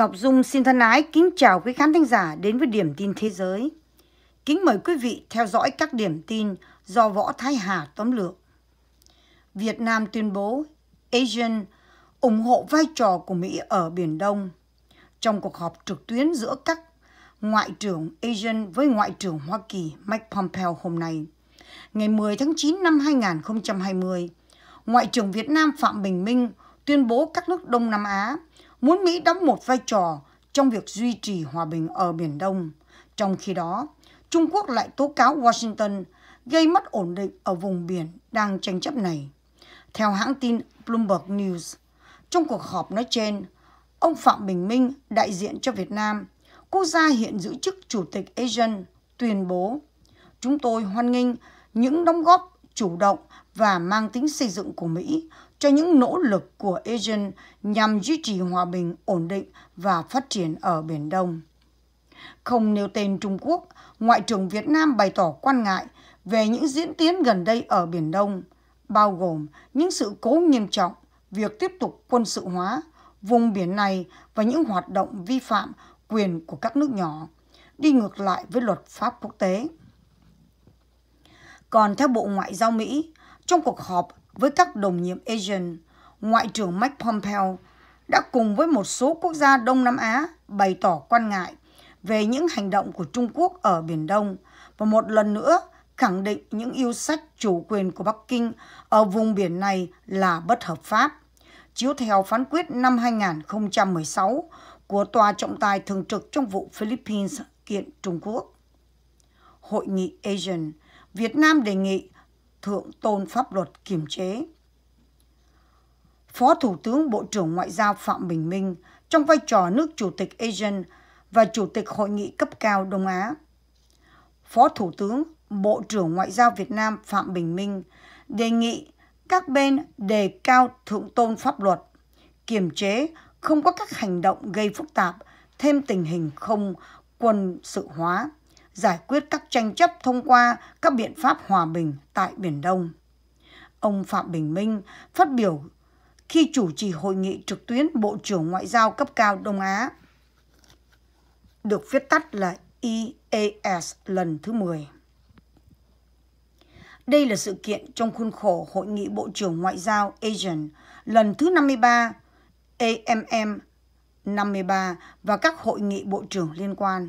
Ngọc Dung xin thân ái kính chào quý khán thính giả đến với Điểm tin Thế giới. Kính mời quý vị theo dõi các điểm tin do Võ Thái Hà tóm lược. Việt Nam tuyên bố ASEAN ủng hộ vai trò của Mỹ ở Biển Đông. Trong cuộc họp trực tuyến giữa các Ngoại trưởng ASEAN với Ngoại trưởng Hoa Kỳ Mike Pompeo hôm nay, ngày 10 tháng 9 năm 2020, Ngoại trưởng Việt Nam Phạm Bình Minh tuyên bố các nước Đông Nam Á – muốn Mỹ đóng một vai trò trong việc duy trì hòa bình ở Biển Đông. Trong khi đó, Trung Quốc lại tố cáo Washington gây mất ổn định ở vùng biển đang tranh chấp này. Theo hãng tin Bloomberg News, trong cuộc họp nói trên, ông Phạm Bình Minh, đại diện cho Việt Nam, quốc gia hiện giữ chức Chủ tịch ASEAN, tuyên bố Chúng tôi hoan nghênh những đóng góp chủ động và mang tính xây dựng của Mỹ cho những nỗ lực của ASEAN nhằm duy trì hòa bình, ổn định và phát triển ở Biển Đông. Không nêu tên Trung Quốc, Ngoại trưởng Việt Nam bày tỏ quan ngại về những diễn tiến gần đây ở Biển Đông, bao gồm những sự cố nghiêm trọng, việc tiếp tục quân sự hóa vùng biển này và những hoạt động vi phạm quyền của các nước nhỏ, đi ngược lại với luật pháp quốc tế. Còn theo Bộ Ngoại giao Mỹ, trong cuộc họp với các đồng nhiệm Asian, Ngoại trưởng Mike Pompeo đã cùng với một số quốc gia Đông Nam Á bày tỏ quan ngại về những hành động của Trung Quốc ở Biển Đông và một lần nữa khẳng định những yêu sách chủ quyền của Bắc Kinh ở vùng biển này là bất hợp pháp. Chiếu theo phán quyết năm 2016 của Tòa trọng tài thường trực trong vụ Philippines kiện Trung Quốc. Hội nghị ASEAN, Việt Nam đề nghị thượng tôn pháp luật kiềm chế. Phó Thủ tướng Bộ trưởng Ngoại giao Phạm Bình Minh trong vai trò nước chủ tịch ASEAN và chủ tịch hội nghị cấp cao Đông Á. Phó Thủ tướng Bộ trưởng Ngoại giao Việt Nam Phạm Bình Minh đề nghị các bên đề cao thượng tôn pháp luật, kiềm chế không có các hành động gây phức tạp, thêm tình hình không quân sự hóa giải quyết các tranh chấp thông qua các biện pháp hòa bình tại Biển Đông. Ông Phạm Bình Minh phát biểu khi chủ trì hội nghị trực tuyến Bộ trưởng Ngoại giao cấp cao Đông Á, được viết tắt là EAS lần thứ 10. Đây là sự kiện trong khuôn khổ Hội nghị Bộ trưởng Ngoại giao ASEAN lần thứ 53, AMM 53 và các hội nghị bộ trưởng liên quan.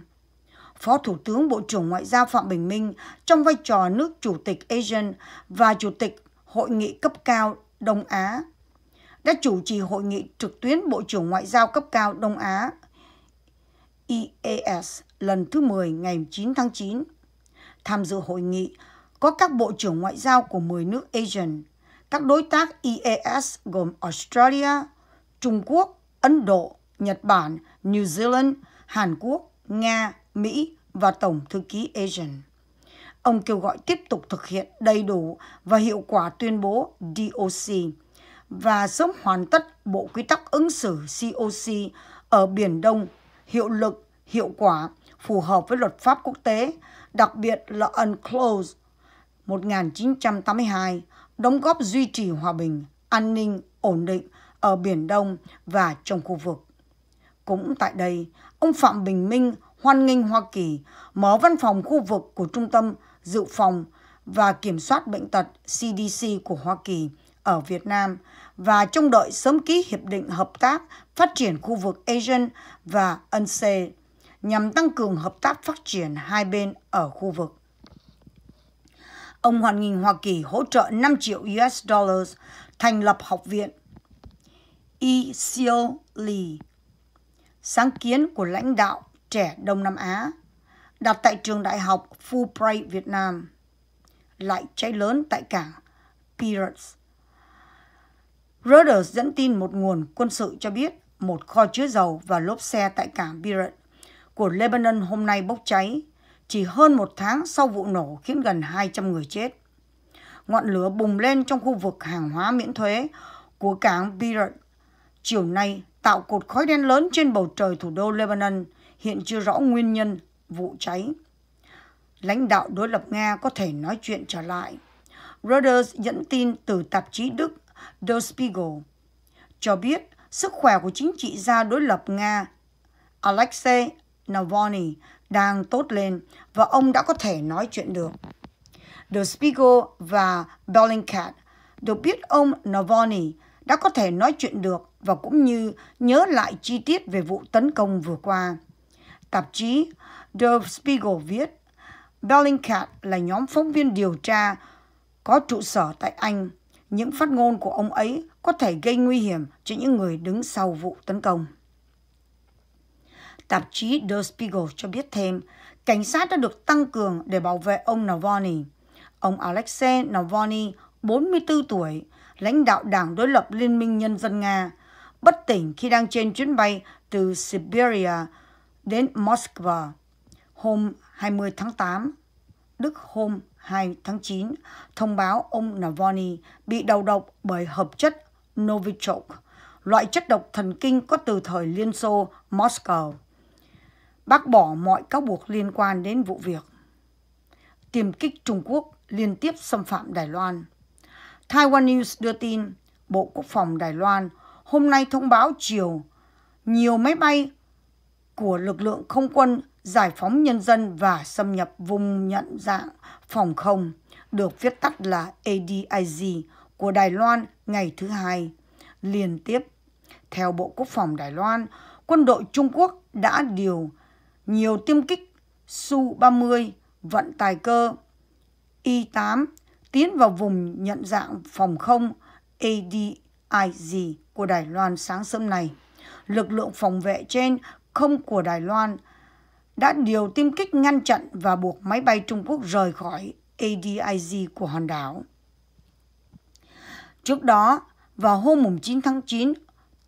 Phó Thủ tướng Bộ trưởng Ngoại giao Phạm Bình Minh trong vai trò nước chủ tịch ASEAN và chủ tịch Hội nghị cấp cao Đông Á đã chủ trì hội nghị trực tuyến Bộ trưởng Ngoại giao cấp cao Đông Á IAS e lần thứ 10 ngày 9 tháng 9. Tham dự hội nghị có các bộ trưởng ngoại giao của 10 nước ASEAN, các đối tác IAS e gồm Australia, Trung Quốc, Ấn Độ, Nhật Bản, New Zealand, Hàn Quốc, Nga, Mỹ và Tổng Thư ký asian Ông kêu gọi tiếp tục thực hiện đầy đủ và hiệu quả tuyên bố DOC và sớm hoàn tất Bộ Quy tắc ứng xử COC ở Biển Đông hiệu lực, hiệu quả, phù hợp với luật pháp quốc tế, đặc biệt là UNCLOS 1982, đóng góp duy trì hòa bình, an ninh, ổn định ở Biển Đông và trong khu vực. Cũng tại đây, ông Phạm Bình Minh, hoan nghênh Hoa Kỳ mở văn phòng khu vực của Trung tâm Dự phòng và Kiểm soát Bệnh tật CDC của Hoa Kỳ ở Việt Nam và trông đợi sớm ký hiệp định hợp tác phát triển khu vực ASEAN và UNCE nhằm tăng cường hợp tác phát triển hai bên ở khu vực. Ông hoan nghênh Hoa Kỳ hỗ trợ 5 triệu US dollars thành lập học viện E. Lee, sáng kiến của lãnh đạo trẻ Đông Nam Á đặt tại trường đại học Fulbright Việt Nam lại cháy lớn tại cảng Pirates. Reuters dẫn tin một nguồn quân sự cho biết một kho chứa dầu và lốp xe tại cảng Beirut của Lebanon hôm nay bốc cháy, chỉ hơn một tháng sau vụ nổ khiến gần 200 người chết. Ngọn lửa bùng lên trong khu vực hàng hóa miễn thuế của cảng Beirut. Chiều nay tạo cột khói đen lớn trên bầu trời thủ đô Lebanon – hiện chưa rõ nguyên nhân vụ cháy. Lãnh đạo đối lập Nga có thể nói chuyện trở lại. Reuters dẫn tin từ tạp chí Đức Der Spiegel cho biết sức khỏe của chính trị gia đối lập Nga Alexei Navalny đang tốt lên và ông đã có thể nói chuyện được. Der Spiegel và Bellingcat được biết ông Navalny đã có thể nói chuyện được và cũng như nhớ lại chi tiết về vụ tấn công vừa qua tạp chí Der Spiegel viết, Bellingcat là nhóm phóng viên điều tra có trụ sở tại Anh. Những phát ngôn của ông ấy có thể gây nguy hiểm cho những người đứng sau vụ tấn công. Tạp chí Der Spiegel cho biết thêm, cảnh sát đã được tăng cường để bảo vệ ông Navalny. Ông Alexei Navalny, 44 tuổi, lãnh đạo đảng đối lập Liên minh Nhân dân Nga, bất tỉnh khi đang trên chuyến bay từ Siberia đến Moscow hôm 20 tháng 8. Đức hôm 2 tháng 9 thông báo ông Navalny bị đầu độc bởi hợp chất Novichok, loại chất độc thần kinh có từ thời Liên Xô Moscow. Bác bỏ mọi cáo buộc liên quan đến vụ việc. Tiềm kích Trung Quốc liên tiếp xâm phạm Đài Loan. Taiwan News đưa tin Bộ Quốc phòng Đài Loan hôm nay thông báo chiều nhiều máy bay của lực lượng không quân giải phóng nhân dân và xâm nhập vùng nhận dạng phòng không, được viết tắt là ADIZ của Đài Loan ngày thứ hai. Liên tiếp, theo Bộ Quốc phòng Đài Loan, quân đội Trung Quốc đã điều nhiều tiêm kích Su-30 vận tài cơ I-8 tiến vào vùng nhận dạng phòng không ADIZ của Đài Loan sáng sớm này. Lực lượng phòng vệ trên không của Đài Loan đã điều tiêm kích ngăn chặn và buộc máy bay Trung Quốc rời khỏi ADIZ của hòn đảo. Trước đó, vào hôm 9 tháng 9,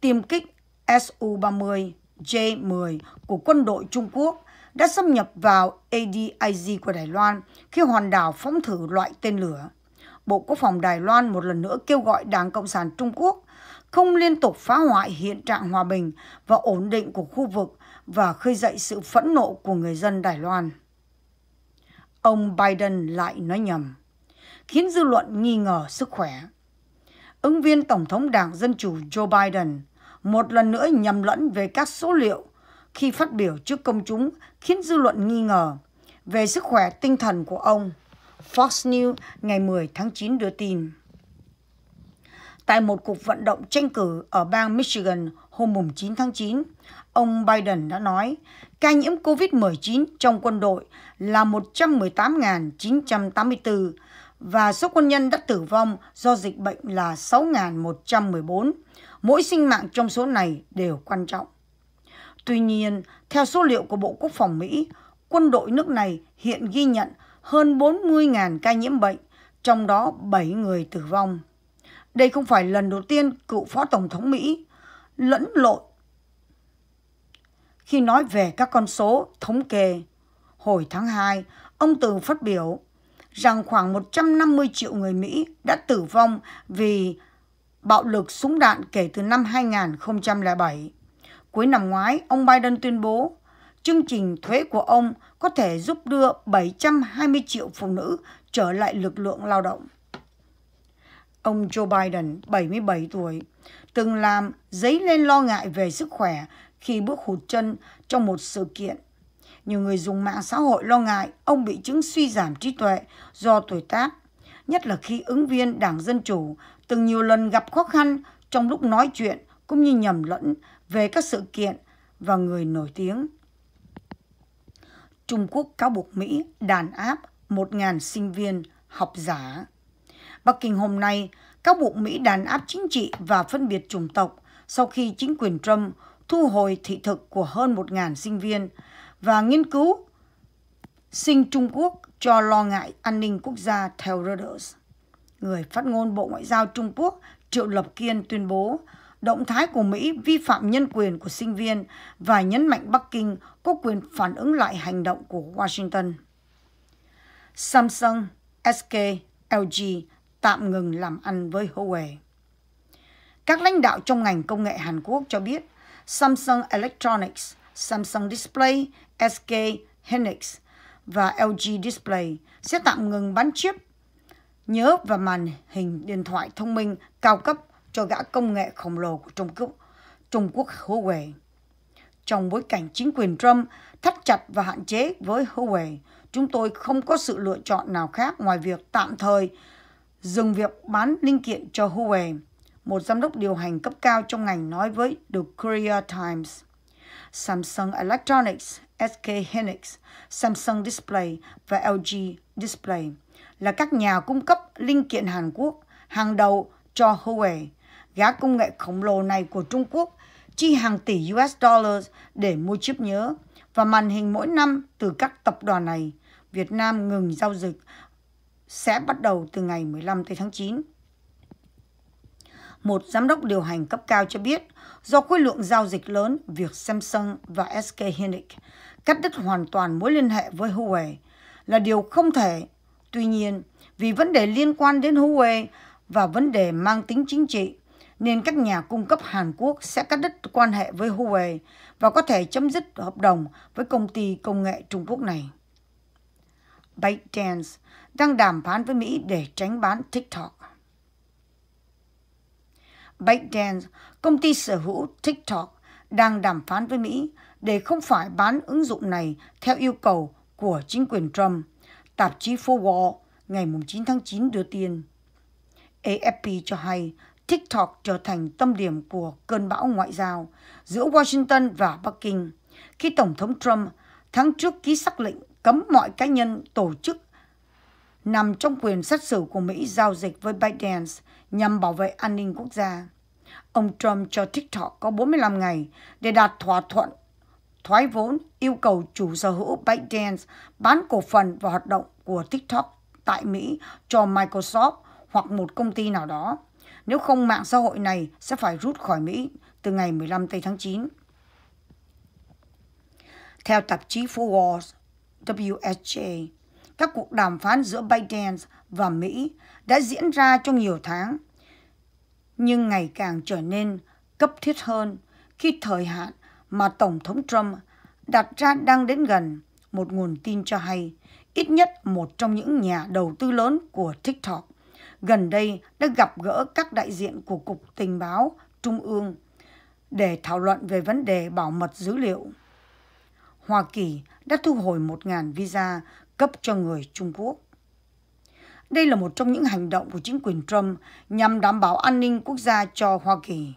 tiêm kích Su-30 J-10 của quân đội Trung Quốc đã xâm nhập vào ADIZ của Đài Loan khi hòn đảo phóng thử loại tên lửa. Bộ Quốc phòng Đài Loan một lần nữa kêu gọi Đảng Cộng sản Trung Quốc không liên tục phá hoại hiện trạng hòa bình và ổn định của khu vực và khơi dậy sự phẫn nộ của người dân Đài Loan. Ông Biden lại nói nhầm, khiến dư luận nghi ngờ sức khỏe. Ứng viên Tổng thống Đảng Dân Chủ Joe Biden một lần nữa nhầm lẫn về các số liệu khi phát biểu trước công chúng khiến dư luận nghi ngờ về sức khỏe tinh thần của ông. Fox News ngày 10 tháng 9 đưa tin tại một cuộc vận động tranh cử ở bang Michigan hôm 9 tháng 9. Ông Biden đã nói ca nhiễm COVID-19 trong quân đội là 118.984 và số quân nhân đã tử vong do dịch bệnh là 6.114. Mỗi sinh mạng trong số này đều quan trọng. Tuy nhiên, theo số liệu của Bộ Quốc phòng Mỹ, quân đội nước này hiện ghi nhận hơn 40.000 ca nhiễm bệnh, trong đó 7 người tử vong. Đây không phải lần đầu tiên cựu phó tổng thống Mỹ lẫn lộn khi nói về các con số thống kê. Hồi tháng 2, ông từng phát biểu rằng khoảng 150 triệu người Mỹ đã tử vong vì bạo lực súng đạn kể từ năm 2007. Cuối năm ngoái, ông Biden tuyên bố chương trình thuế của ông có thể giúp đưa 720 triệu phụ nữ trở lại lực lượng lao động ông Joe Biden, 77 tuổi, từng làm dấy lên lo ngại về sức khỏe khi bước hụt chân trong một sự kiện. Nhiều người dùng mạng xã hội lo ngại ông bị chứng suy giảm trí tuệ do tuổi tác, nhất là khi ứng viên Đảng Dân Chủ từng nhiều lần gặp khó khăn trong lúc nói chuyện cũng như nhầm lẫn về các sự kiện và người nổi tiếng. Trung Quốc cáo buộc Mỹ đàn áp 1.000 sinh viên học giả Bắc Kinh hôm nay các buộc Mỹ đàn áp chính trị và phân biệt chủng tộc sau khi chính quyền Trump thu hồi thị thực của hơn 1.000 sinh viên và nghiên cứu sinh Trung Quốc cho lo ngại an ninh quốc gia theo Reuters. Người phát ngôn Bộ Ngoại giao Trung Quốc Triệu Lập Kiên tuyên bố động thái của Mỹ vi phạm nhân quyền của sinh viên và nhấn mạnh Bắc Kinh có quyền phản ứng lại hành động của Washington. Samsung, SK, LG tạm ngừng làm ăn với Huawei. Các lãnh đạo trong ngành công nghệ Hàn Quốc cho biết Samsung Electronics, Samsung Display, SK Hynix và LG Display sẽ tạm ngừng bán chip nhớ và màn hình điện thoại thông minh cao cấp cho gã công nghệ khổng lồ của Trung Quốc, Trung Quốc Huawei. Trong bối cảnh chính quyền Trump thắt chặt và hạn chế với Huawei, chúng tôi không có sự lựa chọn nào khác ngoài việc tạm thời dừng việc bán linh kiện cho Huawei, một giám đốc điều hành cấp cao trong ngành nói với The Korea Times. Samsung Electronics, SK Hynix, Samsung Display và LG Display là các nhà cung cấp linh kiện Hàn Quốc hàng đầu cho Huawei. Giá công nghệ khổng lồ này của Trung Quốc chi hàng tỷ US dollars để mua chip nhớ và màn hình mỗi năm từ các tập đoàn này. Việt Nam ngừng giao dịch sẽ bắt đầu từ ngày 15 tới tháng 9. Một giám đốc điều hành cấp cao cho biết, do khối lượng giao dịch lớn, việc Samsung và SK Hynix cắt đứt hoàn toàn mối liên hệ với Huawei là điều không thể. Tuy nhiên, vì vấn đề liên quan đến Huawei và vấn đề mang tính chính trị, nên các nhà cung cấp Hàn Quốc sẽ cắt đứt quan hệ với Huawei và có thể chấm dứt hợp đồng với công ty công nghệ Trung Quốc này. ByteDance đang đàm phán với Mỹ để tránh bán TikTok. ByteDance, công ty sở hữu TikTok, đang đàm phán với Mỹ để không phải bán ứng dụng này theo yêu cầu của chính quyền Trump, tạp chí Forbes ngày 9 tháng 9 đưa tin. AFP cho hay TikTok trở thành tâm điểm của cơn bão ngoại giao giữa Washington và Bắc Kinh khi Tổng thống Trump tháng trước ký sắc lệnh cấm mọi cá nhân tổ chức nằm trong quyền xét xử của Mỹ giao dịch với ByteDance nhằm bảo vệ an ninh quốc gia. Ông Trump cho TikTok có 45 ngày để đạt thỏa thuận thoái vốn yêu cầu chủ sở hữu ByteDance bán cổ phần và hoạt động của TikTok tại Mỹ cho Microsoft hoặc một công ty nào đó. Nếu không mạng xã hội này sẽ phải rút khỏi Mỹ từ ngày 15 tây tháng 9. Theo tạp chí Forbes, WSJ. Các cuộc đàm phán giữa Biden và Mỹ đã diễn ra trong nhiều tháng, nhưng ngày càng trở nên cấp thiết hơn khi thời hạn mà Tổng thống Trump đặt ra đang đến gần. Một nguồn tin cho hay, ít nhất một trong những nhà đầu tư lớn của TikTok gần đây đã gặp gỡ các đại diện của Cục Tình báo Trung ương để thảo luận về vấn đề bảo mật dữ liệu. Hoa Kỳ đã thu hồi 1.000 visa cấp cho người Trung Quốc. Đây là một trong những hành động của chính quyền Trump nhằm đảm bảo an ninh quốc gia cho Hoa Kỳ.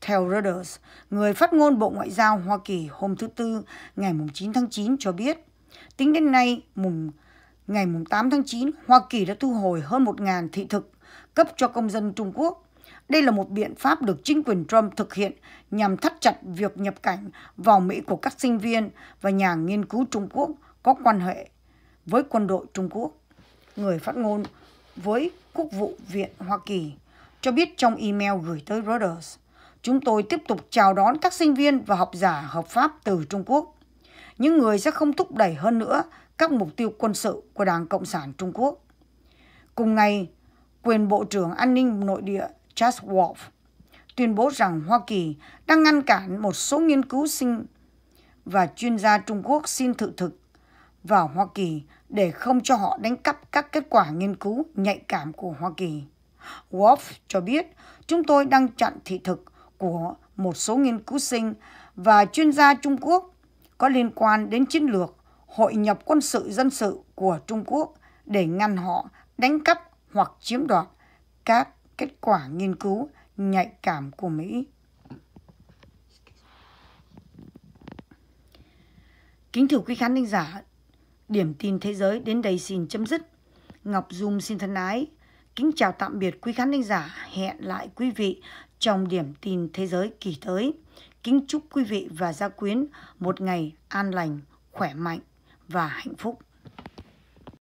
Theo Reuters, người phát ngôn Bộ Ngoại giao Hoa Kỳ hôm thứ Tư ngày 9 tháng 9 cho biết, tính đến nay, mùng ngày 8 tháng 9, Hoa Kỳ đã thu hồi hơn 1.000 thị thực cấp cho công dân Trung Quốc đây là một biện pháp được chính quyền Trump thực hiện nhằm thắt chặt việc nhập cảnh vào Mỹ của các sinh viên và nhà nghiên cứu Trung Quốc có quan hệ với quân đội Trung Quốc. Người phát ngôn với Quốc vụ viện Hoa Kỳ cho biết trong email gửi tới Reuters, chúng tôi tiếp tục chào đón các sinh viên và học giả hợp pháp từ Trung Quốc. Những người sẽ không thúc đẩy hơn nữa các mục tiêu quân sự của Đảng Cộng sản Trung Quốc. Cùng ngày, quyền Bộ trưởng An ninh Nội địa Charles Wolf tuyên bố rằng Hoa Kỳ đang ngăn cản một số nghiên cứu sinh và chuyên gia Trung Quốc xin thử thực vào Hoa Kỳ để không cho họ đánh cắp các kết quả nghiên cứu nhạy cảm của Hoa Kỳ. Wolf cho biết chúng tôi đang chặn thị thực của một số nghiên cứu sinh và chuyên gia Trung Quốc có liên quan đến chiến lược hội nhập quân sự dân sự của Trung Quốc để ngăn họ đánh cắp hoặc chiếm đoạt các kết quả nghiên cứu nhạy cảm của Mỹ. Kính thưa quý khán thính giả, điểm tin thế giới đến đây xin chấm dứt. Ngọc Dung xin thân ái. Kính chào tạm biệt quý khán thính giả, hẹn lại quý vị trong điểm tin thế giới kỳ tới. Kính chúc quý vị và gia quyến một ngày an lành, khỏe mạnh và hạnh phúc.